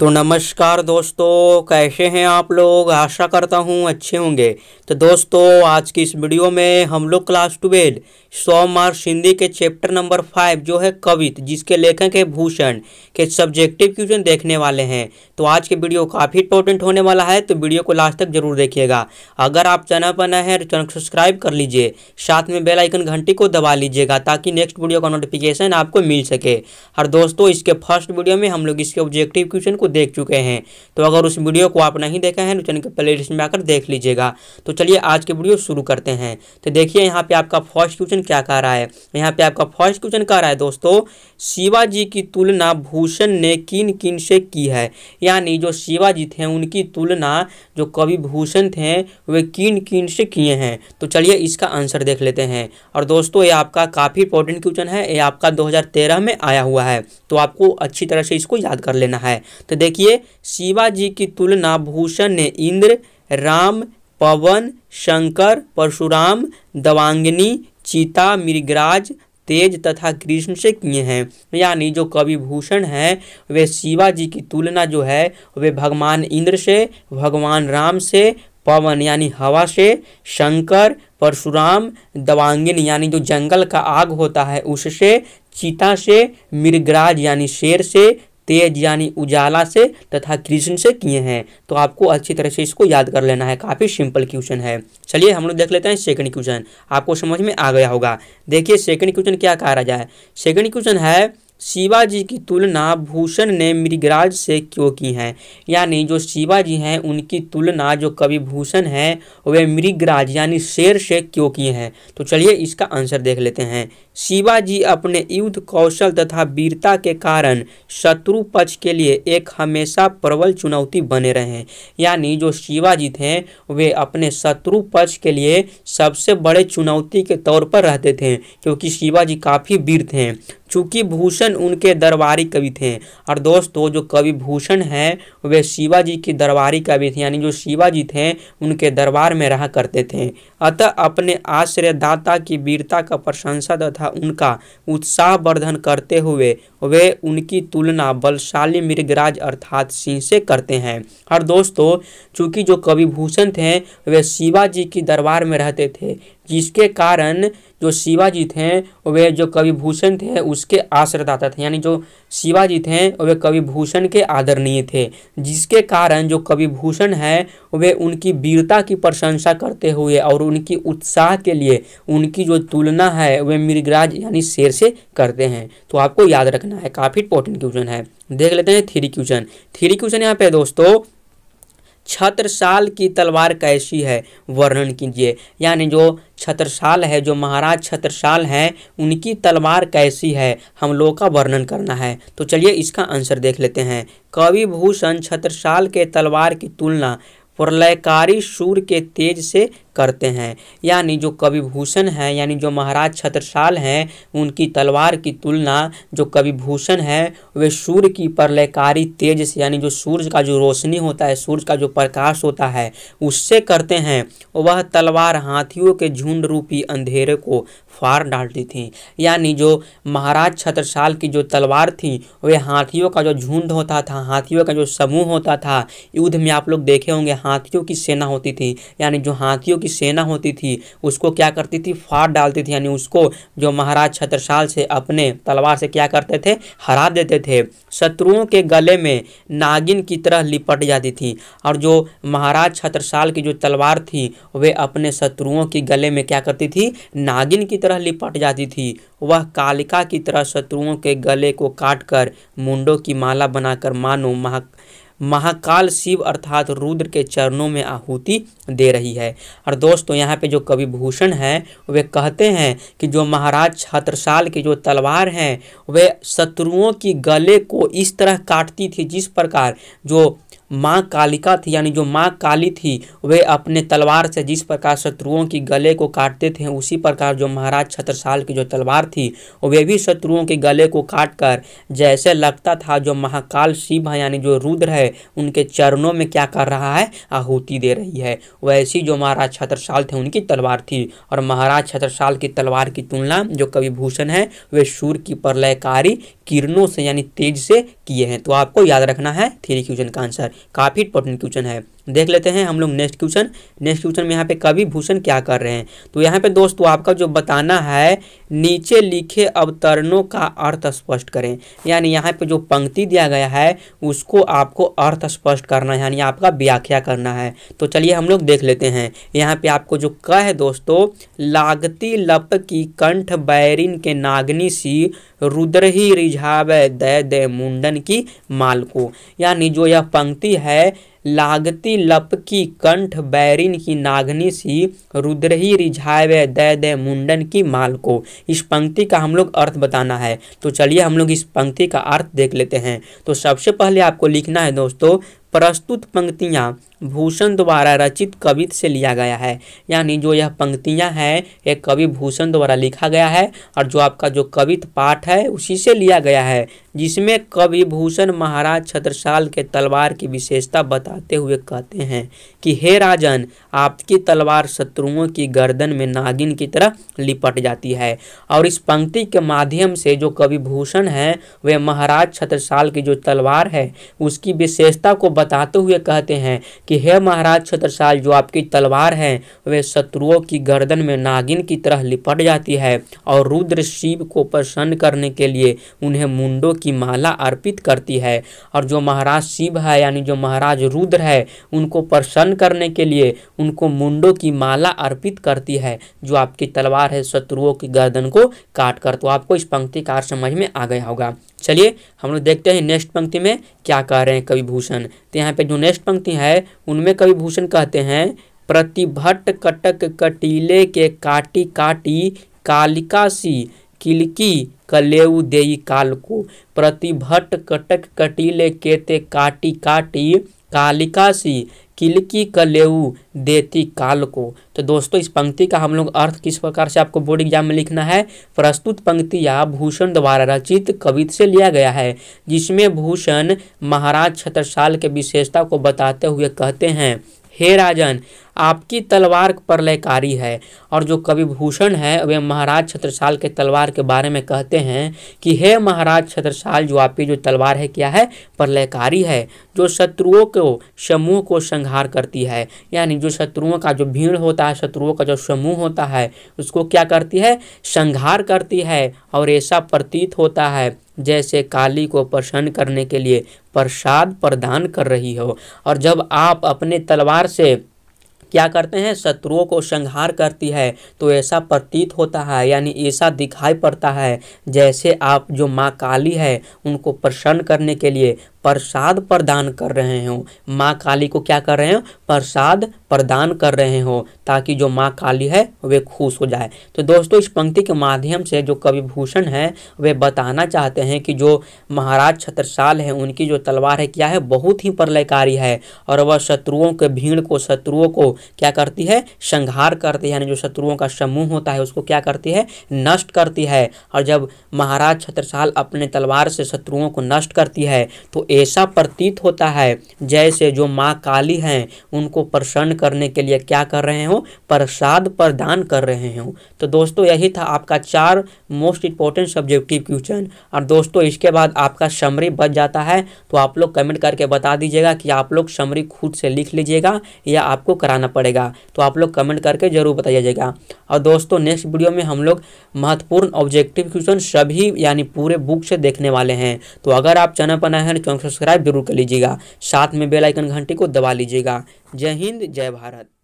तो नमस्कार दोस्तों कैसे हैं आप लोग आशा करता हूँ अच्छे होंगे तो दोस्तों आज की इस वीडियो में हम लोग क्लास ट्वेल्व सोमवार सिंधी के चैप्टर नंबर फाइव जो है कवित जिसके लेखक है भूषण के सब्जेक्टिव क्वेश्चन देखने वाले हैं तो आज के वीडियो काफ़ी इंपॉर्टेंट होने वाला है तो वीडियो को लास्ट तक जरूर देखिएगा अगर आप चैनल पर नए हैं तो चैनल को सब्सक्राइब कर लीजिए साथ में बेल आइकन घंटी को दबा लीजिएगा ताकि नेक्स्ट वीडियो का नोटिफिकेशन आपको मिल सके और दोस्तों इसके फर्स्ट वीडियो में हम लोग इसके ऑब्जेक्टिव क्वेश्चन को देख चुके हैं तो अगर उस वीडियो को आप नहीं देखा है तो चैनल के प्ले में आकर देख लीजिएगा तो चलिए आज के वीडियो शुरू करते हैं तो देखिए यहाँ पर आपका फर्स्ट क्वेश्चन क्या कह रहा है यहाँ पे आपका फर्स्ट क्वेश्चन कह रहा है दोस्तों शिवाजी की तुलना भूषण ने किन किन से की है यानी जो शिवाजी थे उनकी तुलना जो कवि भूषण थे वे किन किन से किए हैं तो चलिए इसका आंसर देख लेते हैं और दोस्तों ये आपका काफ़ी इंपॉर्टेंट क्वेश्चन है ये आपका 2013 में आया हुआ है तो आपको अच्छी तरह से इसको याद कर लेना है तो देखिए शिवाजी की तुलना भूषण ने इंद्र राम पवन शंकर परशुराम दवांगनी चीता मृगराज तेज तथा कृष्ण से किए हैं यानी जो कवि भूषण हैं वे शिवाजी की तुलना जो है वे भगवान इंद्र से भगवान राम से पवन यानी हवा से शंकर परशुराम दवांगिन यानी जो जंगल का आग होता है उससे चीता से मृगराज यानी शेर से तेज यानी उजाला से तथा कृष्ण से किए हैं तो आपको अच्छी तरह से इसको याद कर लेना है काफ़ी सिंपल क्वेश्चन है चलिए हम लोग देख लेते हैं सेकंड क्वेश्चन आपको समझ में आ गया होगा देखिए सेकंड क्वेश्चन क्या कहा जाए सेकंड क्वेश्चन है शिवाजी की तुलना भूषण ने मृगराज से क्यों की है यानी जो शिवाजी हैं उनकी तुलना जो कवि भूषण हैं वे मृगराज यानी शेर से क्यों किए हैं तो चलिए इसका आंसर देख लेते हैं शिवाजी अपने युद्ध कौशल तथा वीरता के कारण शत्रु पक्ष के लिए एक हमेशा प्रबल चुनौती बने रहे यानी जो शिवाजी थे वे अपने शत्रु पक्ष के लिए सबसे बड़े चुनौती के तौर पर रहते थे क्योंकि शिवाजी काफ़ी वीर थे चूँकि भूषण उनके दरबारी कवि थे और दोस्तों जो कवि भूषण हैं वे शिवाजी की दरबारी कवि थे यानी जो शिवाजी थे उनके दरबार में रहा करते थे अतः अपने आश्रयदाता की वीरता का प्रशंसा तथा उनका उत्साह वर्धन करते हुए वे उनकी तुलना बलशाली मृगराज अर्थात सिंह से करते हैं और दोस्तों चूंकि जो कविभूषण थे वे शिवाजी की दरबार में रहते थे जिसके कारण जो शिवाजी थे वे जो कवि भूषण थे उसके आश्रदाता थे यानी जो शिवाजी थे वे कवि भूषण के आदरणीय थे जिसके कारण जो कवि भूषण है वे उनकी वीरता की प्रशंसा करते हुए और उनकी उत्साह के लिए उनकी जो तुलना है वे मृगराज यानी शेर से करते हैं तो आपको याद रखना है काफ़ी इंपॉर्टेंट क्वेश्चन है देख लेते हैं थ्री क्वेश्चन थ्री क्वेश्चन यहाँ पे दोस्तों छत्रसाल की तलवार कैसी है वर्णन कीजिए यानी जो छत्रसाल है जो महाराज छत्रसाल हैं उनकी तलवार कैसी है हम लोगों का वर्णन करना है तो चलिए इसका आंसर देख लेते हैं कवि भूषण छत्रसाल के तलवार की तुलना प्रलयकारी सूर्य के तेज से करते हैं यानी जो कविभूषण हैं यानी जो महाराज छत्रसाल हैं उनकी तलवार की तुलना जो कविभूषण है वे सूर्य की प्रलयकारी तेज से यानी जो सूर्य का जो रोशनी होता है सूर्य का जो प्रकाश होता है उससे करते हैं वह तलवार हाथियों के झुंड रूपी अंधेरे को फार डालती थी यानी जो महाराज छत्रसाल की जो तलवार थी वे हाथियों का जो झुंड होता था हाथियों का जो समूह होता था युद्ध में आप लोग देखे होंगे हाथियों की सेना होती थी यानी जो हाथियों की सेना होती थी उसको क्या करती थी फाड़ डालती थी यानी उसको जो महाराज छत्रसाल से अपने तलवार से क्या करते थे हरा देते थे शत्रुओं के गले में नागिन की तरह लिपट जाती थी और जो महाराज छत्रसाल की जो तलवार थी वे अपने शत्रुओं के गले में क्या करती थी नागिन की तरह लिपट जाती थी वह कालिका की तरह शत्रुओं के गले को काटकर मुंडों की माला बनाकर मानो महा महाकाल शिव अर्थात रुद्र के चरणों में आहुति दे रही है और दोस्तों यहाँ पे जो कवि भूषण है वे कहते हैं कि जो महाराज छत्रसाल की जो तलवार हैं वे शत्रुओं की गले को इस तरह काटती थी जिस प्रकार जो माँ कालिका थी यानी जो माँ काली थी वे अपने तलवार से जिस प्रकार शत्रुओं की गले को काटते थे उसी प्रकार जो महाराज छत्रसाल की जो तलवार थी वे भी शत्रुओं के गले को काट कर जैसे लगता था जो महाकाल शिव है यानी जो रुद्र है उनके चरणों में क्या कर रहा है आहूति दे रही है वैसी जो महाराज छत्रसाल थे उनकी तलवार थी और महाराज छत्रसाल की तलवार की तुलना जो कविभूषण है वे सूर्य की प्रलयकारी किरणों से यानी तेज से किए हैं तो आपको याद रखना है थ्री क्वेश्चन का आंसर काफ़ी इंपॉर्टेंट क्वेश्चन है देख लेते हैं हम लोग नेक्स्ट क्वेश्चन नेक्स्ट क्वेश्चन में यहाँ पे कवि भूषण क्या कर रहे हैं तो यहाँ पे दोस्तों आपका जो बताना है नीचे लिखे अवतरणों का अर्थ स्पष्ट करें यानी यहाँ पे जो पंक्ति दिया गया है उसको आपको अर्थ स्पष्ट करना है यानी आपका व्याख्या करना है तो चलिए हम लोग देख लेते हैं यहाँ पे आपको जो क है दोस्तों लागती लप की कंठ बैरिन के नागनी सी रुद्र ही रिझावे दे दे मुंडन की माल को यानी जो यह पंक्ति है लागती लपकी कंठ बैरिन की नागनी सी रुद्र ही रिझावे दय दे मुंडन की माल को इस पंक्ति का हम लोग अर्थ बताना है तो चलिए हम लोग इस पंक्ति का अर्थ देख लेते हैं तो सबसे पहले आपको लिखना है दोस्तों प्रस्तुत पंक्तियाँ भूषण द्वारा रचित कवित से लिया गया है यानी जो यह पंक्तियाँ हैं यह कवि भूषण द्वारा लिखा गया है और जो आपका जो कवित पाठ है उसी से लिया गया है जिसमें कवि भूषण महाराज छत्रसाल के तलवार की विशेषता बताते हुए कहते हैं कि हे राजन आपकी तलवार शत्रुओं की गर्दन में नागिन की तरह लिपट जाती है और इस पंक्ति के माध्यम से जो कवि भूषण है वह महाराज छत्रसाल की जो तलवार है उसकी विशेषता को बताते हुए कहते हैं कि हे महाराज छत्रसाल जो आपकी तलवार है वे शत्रुओं की गर्दन में नागिन की तरह लिपट जाती है और रुद्र शिव को प्रसन्न करने के लिए उन्हें मुंडों की माला अर्पित करती है और जो महाराज शिव है यानी जो महाराज रुद्र है उनको प्रसन्न करने के लिए उनको मुंडों की माला अर्पित करती है जो आपकी तलवार है शत्रुओं की गर्दन को काट कर तो आपको इस पंक्ति का समझ में आ गया होगा चलिए हम लोग देखते हैं नेक्स्ट पंक्ति में क्या कह रहे हैं कवि भूषण तो यहाँ पे जो नेक्स्ट पंक्ति है उनमें कवि भूषण कहते हैं प्रतिभट कटक कटीले के काटी काटी कालिका सी किलकी कलेऊ देई काल को प्रतिभट कटक कटीले के ते काटी काटी कालिका सी किलकी कलेऊ देती काल को तो दोस्तों इस पंक्ति का हम लोग अर्थ किस प्रकार से आपको बोर्ड एग्जाम में लिखना है प्रस्तुत पंक्ति या भूषण द्वारा रचित कवित से लिया गया है जिसमें भूषण महाराज छत्रसाल के विशेषता को बताते हुए कहते हैं हे राजन आपकी तलवार प्रलयकारी है और जो कवि भूषण है वे महाराज छत्रसाल के तलवार के बारे में कहते हैं कि हे महाराज छत्रसाल जो आपकी जो तलवार है क्या है प्रलयकारी है जो शत्रुओं को समूह को संहार करती है यानी जो शत्रुओं का जो भीड़ होता है शत्रुओं का जो समूह होता है उसको क्या करती है संहार करती है और ऐसा प्रतीत होता है जैसे काली को प्रसन्न करने के लिए प्रसाद प्रदान कर रही हो और जब आप अपने तलवार से क्या करते हैं शत्रुओं को संहार करती है तो ऐसा प्रतीत होता है यानी ऐसा दिखाई पड़ता है जैसे आप जो माँ काली है उनको प्रसन्न करने के लिए प्रसाद प्रदान कर रहे हो माँ काली को क्या कर रहे हो प्रसाद प्रदान कर रहे हो ताकि जो माँ काली है वे खुश हो जाए तो दोस्तों इस पंक्ति के माध्यम से जो कवि भूषण है वे बताना चाहते हैं कि जो महाराज छत्रसाल है उनकी जो तलवार है क्या है बहुत ही प्रलयकारी है और वह शत्रुओं के भीड़ को शत्रुओं को क्या करती है संहार करती है यानी जो शत्रुओं का समूह होता है उसको क्या करती है नष्ट करती है और जब महाराज छत्रसाल अपने तलवार से शत्रुओं को नष्ट करती है तो ऐसा प्रतीत होता है जैसे जो माँ काली हैं उनको प्रसन्न करने के लिए क्या कर रहे हो प्रसाद प्रदान कर रहे हो तो दोस्तों यही था आपका चार मोस्ट इंपॉर्टेंट सब्जेक्टिव क्वेश्चन और दोस्तों इसके बाद आपका समरी बच जाता है तो आप लोग कमेंट करके बता दीजिएगा कि आप लोग समरी खुद से लिख लीजिएगा या आपको कराना पड़ेगा तो आप लोग कमेंट करके जरूर बताइएगा और दोस्तों नेक्स्ट वीडियो में हम लोग महत्वपूर्ण ऑब्जेक्टिव क्वेश्चन सभी यानी पूरे बुक से देखने वाले हैं तो अगर आप चना पना है हैं सब्सक्राइब जरूर कर लीजिएगा साथ में बेलाइकन घंटी को दबा लीजिएगा जय हिंद जय भारत